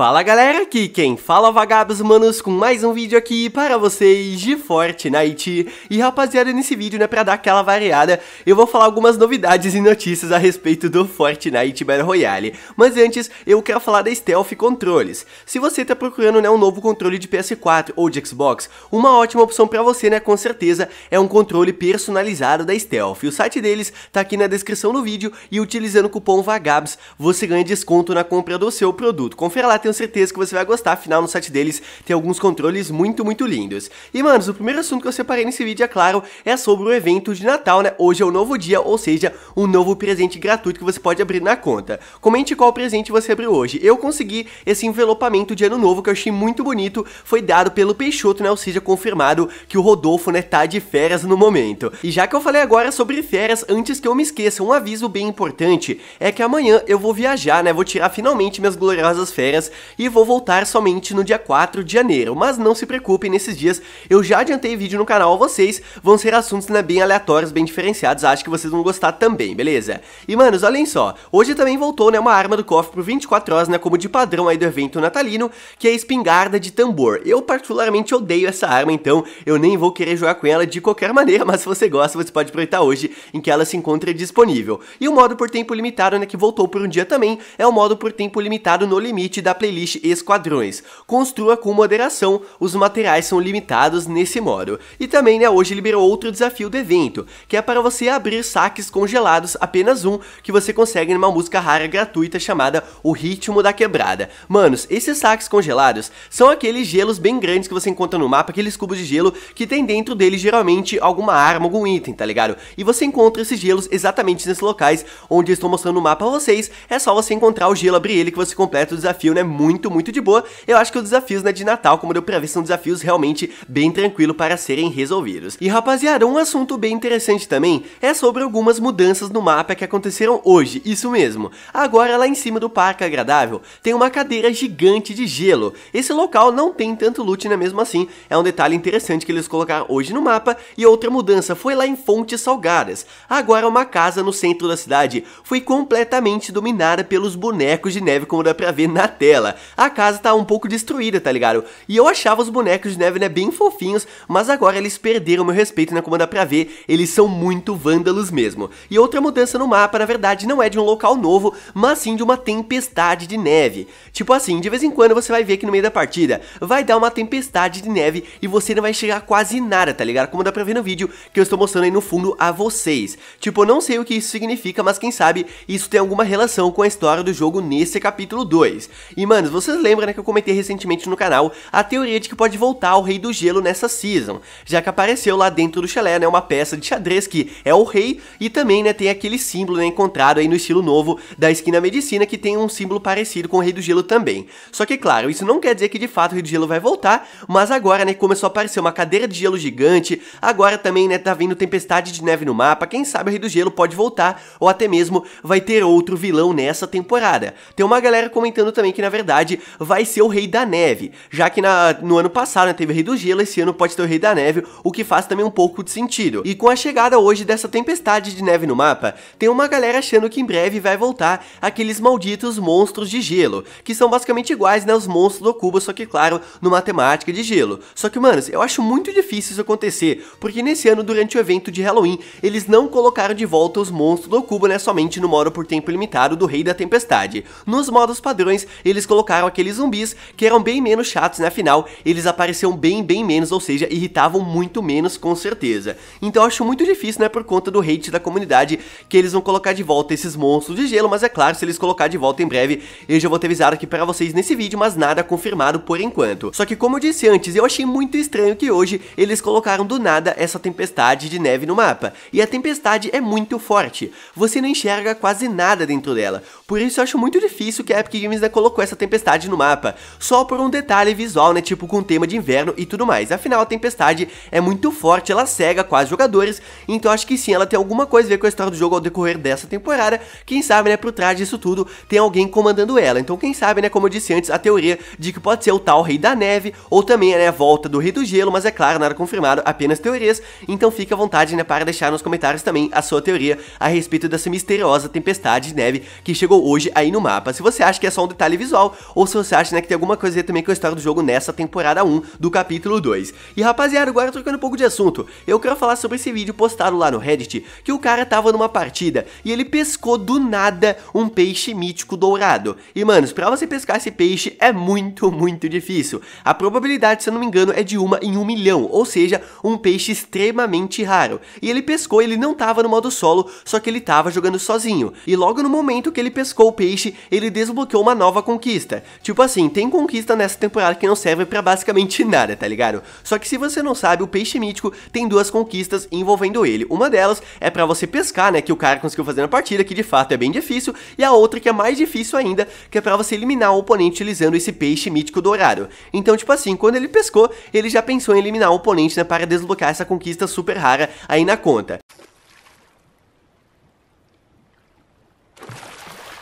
Fala galera, aqui quem fala é vagabos manos com mais um vídeo aqui para vocês de Fortnite E rapaziada, nesse vídeo né, pra dar aquela variada Eu vou falar algumas novidades e notícias a respeito do Fortnite Battle Royale Mas antes, eu quero falar da Stealth Controles Se você tá procurando né, um novo controle de PS4 ou de Xbox Uma ótima opção pra você né, com certeza é um controle personalizado da Stealth O site deles tá aqui na descrição do vídeo E utilizando o cupom vagabos, você ganha desconto na compra do seu produto Confere lá, tem tenho certeza que você vai gostar, afinal no site deles tem alguns controles muito, muito lindos. E, manos, o primeiro assunto que eu separei nesse vídeo, é claro, é sobre o evento de Natal, né? Hoje é o novo dia, ou seja, um novo presente gratuito que você pode abrir na conta. Comente qual presente você abriu hoje. Eu consegui esse envelopamento de ano novo que eu achei muito bonito, foi dado pelo Peixoto, né? Ou seja, confirmado que o Rodolfo, né, tá de férias no momento. E já que eu falei agora sobre férias, antes que eu me esqueça, um aviso bem importante é que amanhã eu vou viajar, né? Vou tirar finalmente minhas gloriosas férias e vou voltar somente no dia 4 de janeiro. Mas não se preocupem, nesses dias eu já adiantei vídeo no canal a vocês, vão ser assuntos né, bem aleatórios, bem diferenciados, acho que vocês vão gostar também, beleza? E manos, olhem só, hoje também voltou né, uma arma do cofre por 24 horas, né, como de padrão aí do evento natalino, que é a espingarda de tambor. Eu particularmente odeio essa arma, então eu nem vou querer jogar com ela de qualquer maneira, mas se você gosta, você pode aproveitar hoje em que ela se encontra disponível. E o modo por tempo limitado, né, que voltou por um dia também, é o modo por tempo limitado no limite da playlist Esquadrões. Construa com moderação, os materiais são limitados nesse modo. E também, né, hoje liberou outro desafio do evento, que é para você abrir saques congelados, apenas um, que você consegue numa música rara gratuita chamada O Ritmo da Quebrada. Manos, esses saques congelados são aqueles gelos bem grandes que você encontra no mapa, aqueles cubos de gelo que tem dentro dele geralmente alguma arma, algum item, tá ligado? E você encontra esses gelos exatamente nesses locais onde eu estou mostrando o mapa a vocês, é só você encontrar o gelo, abrir ele que você completa o desafio, né? muito, muito de boa. Eu acho que os desafios né, de Natal, como deu pra ver, são desafios realmente bem tranquilos para serem resolvidos. E rapaziada, um assunto bem interessante também é sobre algumas mudanças no mapa que aconteceram hoje, isso mesmo. Agora lá em cima do Parque Agradável tem uma cadeira gigante de gelo. Esse local não tem tanto loot, né, mesmo assim. É um detalhe interessante que eles colocaram hoje no mapa. E outra mudança foi lá em Fontes Salgadas. Agora uma casa no centro da cidade foi completamente dominada pelos bonecos de neve, como dá pra ver na tela dela. A casa tá um pouco destruída, tá ligado? E eu achava os bonecos de neve, né, bem fofinhos, mas agora eles perderam meu respeito, né, como dá pra ver, eles são muito vândalos mesmo. E outra mudança no mapa, na verdade, não é de um local novo, mas sim de uma tempestade de neve. Tipo assim, de vez em quando você vai ver que no meio da partida vai dar uma tempestade de neve e você não vai chegar quase nada, tá ligado? Como dá pra ver no vídeo que eu estou mostrando aí no fundo a vocês. Tipo, eu não sei o que isso significa, mas quem sabe isso tem alguma relação com a história do jogo nesse capítulo 2. E manos vocês lembram né, que eu comentei recentemente no canal a teoria de que pode voltar o Rei do Gelo nessa season, já que apareceu lá dentro do chalé, né, uma peça de xadrez que é o rei e também, né, tem aquele símbolo né, encontrado aí no estilo novo da esquina medicina que tem um símbolo parecido com o Rei do Gelo também. Só que, claro, isso não quer dizer que de fato o Rei do Gelo vai voltar, mas agora, né, começou a aparecer uma cadeira de gelo gigante, agora também, né, tá vindo tempestade de neve no mapa, quem sabe o Rei do Gelo pode voltar, ou até mesmo vai ter outro vilão nessa temporada. Tem uma galera comentando também que, na verdade, verdade, vai ser o Rei da Neve, já que na, no ano passado né, teve o Rei do Gelo, esse ano pode ter o Rei da Neve, o que faz também um pouco de sentido. E com a chegada hoje dessa tempestade de neve no mapa, tem uma galera achando que em breve vai voltar aqueles malditos monstros de gelo, que são basicamente iguais né, aos monstros do Cubo, só que claro, numa temática de gelo. Só que, manos, eu acho muito difícil isso acontecer, porque nesse ano, durante o evento de Halloween, eles não colocaram de volta os monstros do Cubo, né, somente no modo por tempo limitado do Rei da Tempestade. Nos modos padrões, eles colocaram aqueles zumbis que eram bem menos chatos, né? Afinal, eles apareciam bem, bem menos, ou seja, irritavam muito menos, com certeza. Então acho muito difícil, né? Por conta do hate da comunidade, que eles vão colocar de volta esses monstros de gelo, mas é claro, se eles colocar de volta em breve, eu já vou ter avisado aqui pra vocês nesse vídeo, mas nada confirmado por enquanto. Só que como eu disse antes, eu achei muito estranho que hoje eles colocaram do nada essa tempestade de neve no mapa. E a tempestade é muito forte, você não enxerga quase nada dentro dela. Por isso eu acho muito difícil que a Epic Games né, colocou essa Tempestade no mapa, só por um detalhe visual, né, tipo com tema de inverno e tudo mais. Afinal, a Tempestade é muito forte, ela cega quase jogadores, então acho que sim, ela tem alguma coisa a ver com a história do jogo ao decorrer dessa temporada. Quem sabe, né, por trás disso tudo, tem alguém comandando ela. Então quem sabe, né, como eu disse antes, a teoria de que pode ser o tal Rei da Neve, ou também, né, a volta do Rei do Gelo, mas é claro, nada confirmado, apenas teorias, então fica à vontade, né, para deixar nos comentários também a sua teoria a respeito dessa misteriosa tempestade de neve que chegou hoje aí no mapa. Se você acha que é só um detalhe visual, ou se você acha né, que tem alguma coisa aí também com a história do jogo nessa temporada 1 do capítulo 2. E rapaziada, agora trocando um pouco de assunto, eu quero falar sobre esse vídeo postado lá no Reddit, que o cara tava numa partida e ele pescou do nada um peixe mítico dourado. E manos, pra você pescar esse peixe é muito, muito difícil. A probabilidade, se eu não me engano, é de uma em um milhão, ou seja, um peixe extremamente raro. E ele pescou, ele não tava no modo solo, só que ele tava jogando sozinho. E logo no momento que ele pescou o peixe, ele desbloqueou uma nova conquista conquista. Tipo assim, tem conquista nessa temporada que não serve para basicamente nada, tá ligado? Só que se você não sabe, o peixe mítico tem duas conquistas envolvendo ele. Uma delas é para você pescar, né, que o cara conseguiu fazer na partida, que de fato é bem difícil, e a outra que é mais difícil ainda, que é para você eliminar o oponente utilizando esse peixe mítico dourado. Então, tipo assim, quando ele pescou, ele já pensou em eliminar o oponente né, para desbloquear essa conquista super rara aí na conta.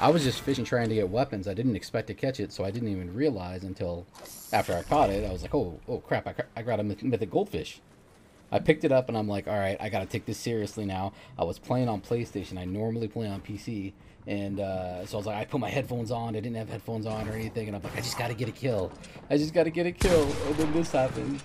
I was just fishing trying to get weapons. I didn't expect to catch it, so I didn't even realize until after I caught it. I was like, oh, oh crap, I, I got a mythic goldfish. I picked it up and I'm like, all right, I got to take this seriously now. I was playing on PlayStation. I normally play on PC. And uh, so I was like, I put my headphones on. I didn't have headphones on or anything. And I'm like, I just got to get a kill. I just got to get a kill. And then this happened.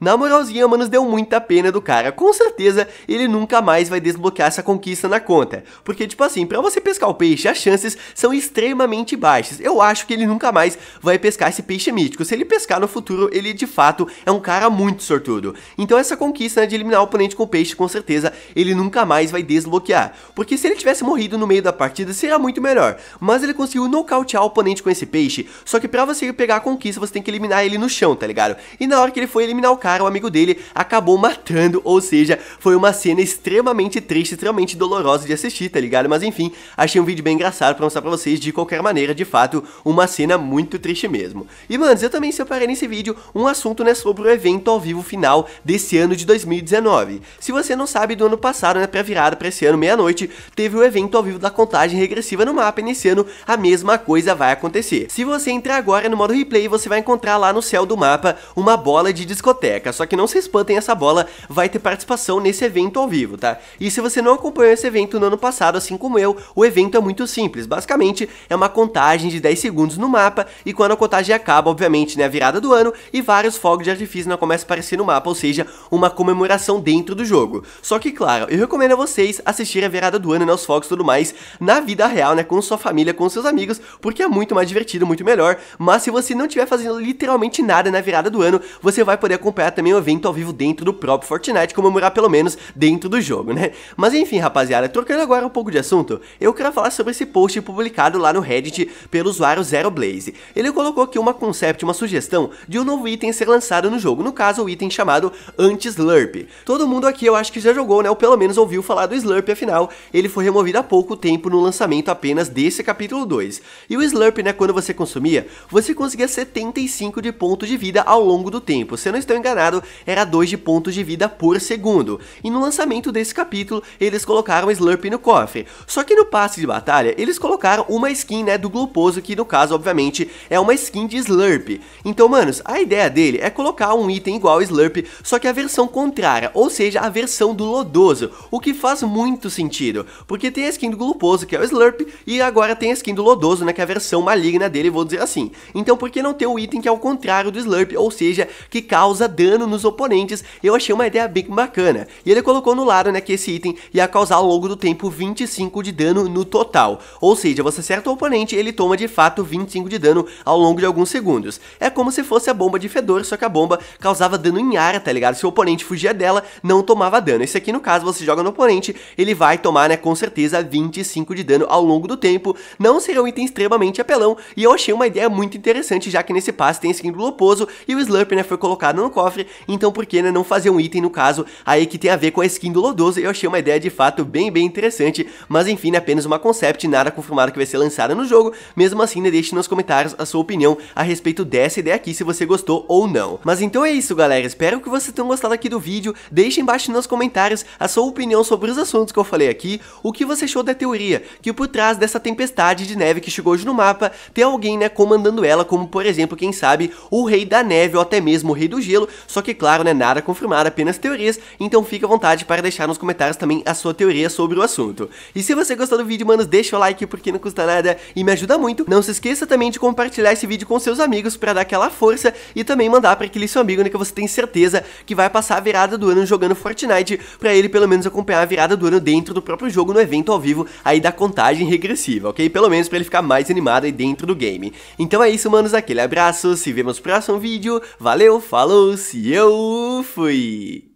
Na moralzinha, mano, deu muita pena do cara. Com certeza, ele nunca mais vai desbloquear essa conquista na conta. Porque, tipo assim, pra você pescar o peixe, as chances são extremamente baixas. Eu acho que ele nunca mais vai pescar esse peixe mítico. Se ele pescar no futuro, ele de fato é um cara muito sortudo. Então essa conquista né, de eliminar o oponente com o peixe, com certeza, ele nunca mais vai desbloquear. Porque se ele tivesse morrido no meio da partida, seria muito melhor. Mas ele conseguiu nocautear o oponente com esse peixe. Só que pra você pegar a conquista, você tem que eliminar ele no chão, tá ligado? E na hora que ele foi eliminar o cara, o amigo dele, acabou matando, ou seja, foi uma cena extremamente triste, extremamente dolorosa de assistir, tá ligado? Mas enfim, achei um vídeo bem engraçado pra mostrar pra vocês, de qualquer maneira, de fato, uma cena muito triste mesmo. E, manos, eu também separei nesse vídeo um assunto, né, sobre o evento ao vivo final desse ano de 2019. Se você não sabe, do ano passado, né, pra virada pra esse ano, meia-noite, teve o evento ao vivo da contagem regressiva no mapa, e nesse ano a mesma coisa vai acontecer. Se você entrar agora no modo replay, você vai encontrar lá no céu do mapa uma bola de discoteca só que não se espantem, essa bola vai ter participação nesse evento ao vivo, tá? E se você não acompanhou esse evento no ano passado, assim como eu, o evento é muito simples. Basicamente, é uma contagem de 10 segundos no mapa e quando a contagem acaba, obviamente, né, a virada do ano e vários fogos de artifício não começam a aparecer no mapa, ou seja, uma comemoração dentro do jogo. Só que, claro, eu recomendo a vocês assistirem a virada do ano, né, os fogos e tudo mais, na vida real, né, com sua família, com seus amigos, porque é muito mais divertido, muito melhor, mas se você não estiver fazendo literalmente nada na virada do ano, você vai poder acompanhar também um evento ao vivo dentro do próprio Fortnite, comemorar pelo menos dentro do jogo, né? Mas enfim, rapaziada, trocando agora um pouco de assunto, eu quero falar sobre esse post publicado lá no Reddit pelo usuário Zero Blaze. Ele colocou aqui uma concept, uma sugestão de um novo item ser lançado no jogo, no caso o item chamado Anti-Slurp. Todo mundo aqui eu acho que já jogou, né, ou pelo menos ouviu falar do Slurp, afinal, ele foi removido há pouco tempo no lançamento apenas desse capítulo 2. E o Slurp, né, quando você consumia, você conseguia 75 de pontos de vida ao longo do tempo, se eu não estou enganado era 2 de pontos de vida por segundo, e no lançamento desse capítulo eles colocaram Slurp no cofre. Só que no passe de batalha eles colocaram uma skin né, do Gluposo, que no caso obviamente é uma skin de Slurp. Então manos, a ideia dele é colocar um item igual Slurp, só que a versão contrária, ou seja, a versão do Lodoso, o que faz muito sentido, porque tem a skin do Gluposo, que é o Slurp, e agora tem a skin do Lodoso, né, que é a versão maligna dele, vou dizer assim. Então por que não ter o item que é o contrário do Slurp, ou seja, que causa dano? dano nos oponentes, eu achei uma ideia bem bacana. E ele colocou no lado, né, que esse item ia causar ao longo do tempo 25 de dano no total. Ou seja, você acerta o oponente, ele toma de fato 25 de dano ao longo de alguns segundos. É como se fosse a bomba de fedor, só que a bomba causava dano em área, tá ligado? Se o oponente fugia dela, não tomava dano. Esse aqui, no caso, você joga no oponente, ele vai tomar, né, com certeza, 25 de dano ao longo do tempo. Não seria um item extremamente apelão, e eu achei uma ideia muito interessante, já que nesse passe tem a skin do Loposo, e o Slurp, né, foi colocado no cofre cofre, então por que né, não fazer um item, no caso, aí que tem a ver com a skin do Lodoso, eu achei uma ideia de fato bem, bem interessante, mas enfim, né, apenas uma concept, nada confirmado que vai ser lançada no jogo, mesmo assim, né, deixe nos comentários a sua opinião a respeito dessa ideia aqui, se você gostou ou não. Mas então é isso, galera, espero que vocês tenham gostado aqui do vídeo, deixe embaixo nos comentários a sua opinião sobre os assuntos que eu falei aqui, o que você achou da teoria, que por trás dessa tempestade de neve que chegou hoje no mapa, tem alguém, né, comandando ela, como por exemplo, quem sabe, o Rei da Neve ou até mesmo o Rei do Gelo, só que claro, não é nada confirmado, apenas teorias, então fica à vontade para deixar nos comentários também a sua teoria sobre o assunto. E se você gostou do vídeo, manos, deixa o like porque não custa nada e me ajuda muito. Não se esqueça também de compartilhar esse vídeo com seus amigos para dar aquela força e também mandar para aquele seu amigo né, que você tem certeza que vai passar a virada do ano jogando Fortnite, para ele pelo menos acompanhar a virada do ano dentro do próprio jogo no evento ao vivo aí da contagem regressiva, ok? Pelo menos para ele ficar mais animado aí dentro do game. Então é isso, manos, aquele abraço, se vemos no próximo vídeo, valeu, falou, e eu fui!